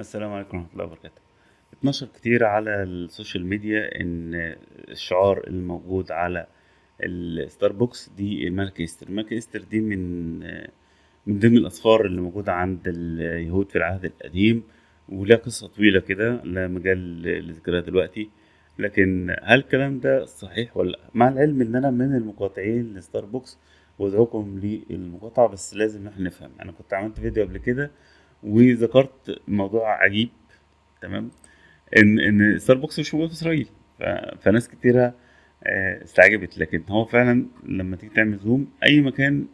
السلام عليكم ورحمه الله وبركاته اتنشر كتير على السوشيال ميديا ان الشعار الموجود على الستاربكس دي الملك ايستر الملك ايستر دي من من ضمن الاسفار اللي موجوده عند اليهود في العهد القديم ولها قصه طويله كده لا مجال لذكرها دلوقتي لكن هل الكلام ده صحيح ولا لا مع العلم ان انا من المقاطعين لستاربكس وادعوكم للمقاطعه بس لازم احنا نفهم انا كنت عملت فيديو قبل كده وذكرت موضوع عجيب تمام ان ان ستاربكس مش موجود في اسرائيل فناس كتيره آه، استعجبت لكن هو فعلا لما تيجي تعمل زوم اي مكان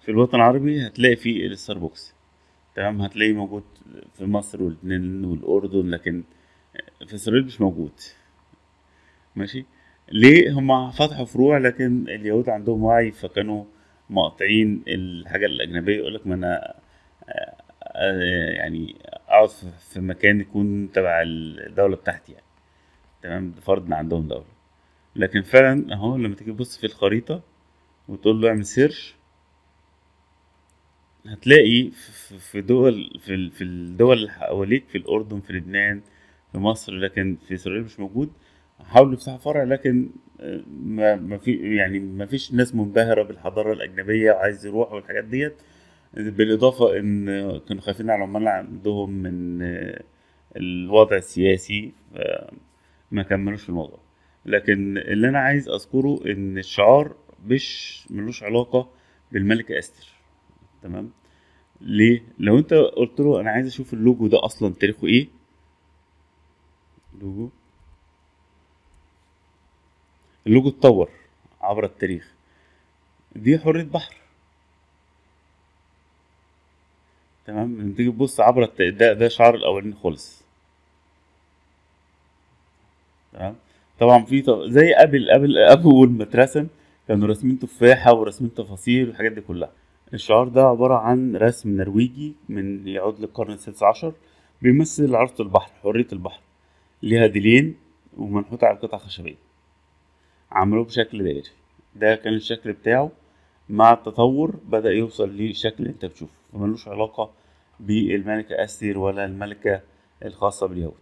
في الوطن العربي هتلاقي فيه الستاربكس تمام هتلاقيه موجود في مصر واللبنان والاردن لكن في اسرائيل مش موجود ماشي ليه هم فتحوا فروع لكن اليهود عندهم وعي فكانوا مقاطعين الحاجه الاجنبيه يقول لك ما انا آه، آه، يعني اقعد في مكان يكون تبع الدوله بتاعتي يعني تمام فرض ان عندهم دوله لكن فعلا اهو لما تيجي تبص في الخريطه وتقول له اعمل سيرش هتلاقي في دول في الدول اللي حواليك في الاردن في لبنان في مصر لكن في اسرائيل مش موجود حاولوا يفتحوا فرع لكن آه، ما في يعني ما فيش ناس منبهره بالحضاره الاجنبيه وعايز يروح والحاجات ديت بالاضافه ان كانوا خايفين على العمال عندهم من آه، الوضع السياسي آه، ما كملوش في الموضوع لكن اللي انا عايز اذكره ان الشعار مش ملوش علاقه بالملكه استر تمام ليه لو انت قلت له انا عايز اشوف اللوجو ده اصلا تاريخه ايه لوجو اللوجو اتطور عبر التاريخ دي حريه بحر تمام لما تيجي تبص عبر ده ده شعر الاولاني خالص تمام طبعا في طب... زي قبل قبل اول ما اترسم كانوا راسمين تفاحه وراسمين تفاصيل والحاجات دي كلها الشعار ده عباره عن رسم نرويجي من يعود للقرن السادس عشر بيمثل عرض البحر حريه البحر ليها ديلين ومنحوته على قطع خشبيه عملوه بشكل دائري ده كان الشكل بتاعه مع التطور بدا يوصل للشكل اللي انت بتشوفه فملوش علاقه بالملكه استير ولا الملكه الخاصه باليهود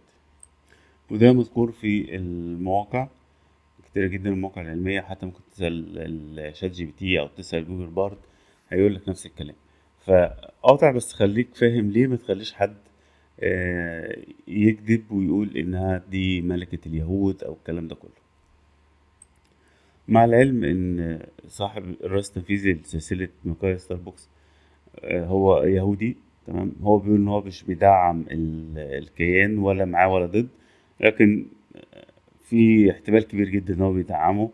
وده مذكور في المواقع كتير جدا المواقع العلميه حتى ممكن تسال الشات جي بي تي او تسال جوجل بارد هيقول لك نفس الكلام فقاطع بس خليك فاهم ليه ما تخليش حد آه، يكذب ويقول انها دي ملكه اليهود او الكلام ده كله مع العلم ان صاحب الرئيس التنفيذي لسلسله مقاهي ستاربكس آه، هو يهودي تمام هو بيقول ان هو مش بيدعم الكيان ولا معاه ولا ضد لكن في احتمال كبير جدا ان هو بيدعمه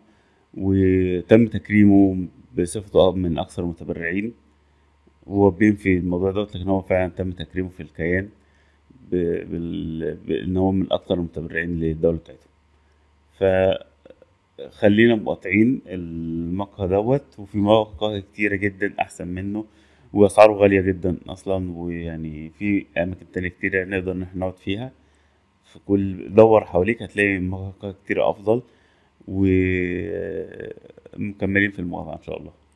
وتم تكريمه بصفته من اكثر المتبرعين هو بينفي الموضوع دوت لكن هو فعلا تم تكريمه في الكيان بان هو من اكثر المتبرعين للدوله بتاعته ف خلينا مقاطعين المقهى دوت وفي مقاهي كتيرة جدا أحسن منه وأسعاره غالية جدا أصلا ويعني في أماكن تانية كتيرة نقدر إن احنا نقعد فيها في كل دور حواليك هتلاقي مقاهي كتيرة أفضل ومكملين في المقاطعة إن شاء الله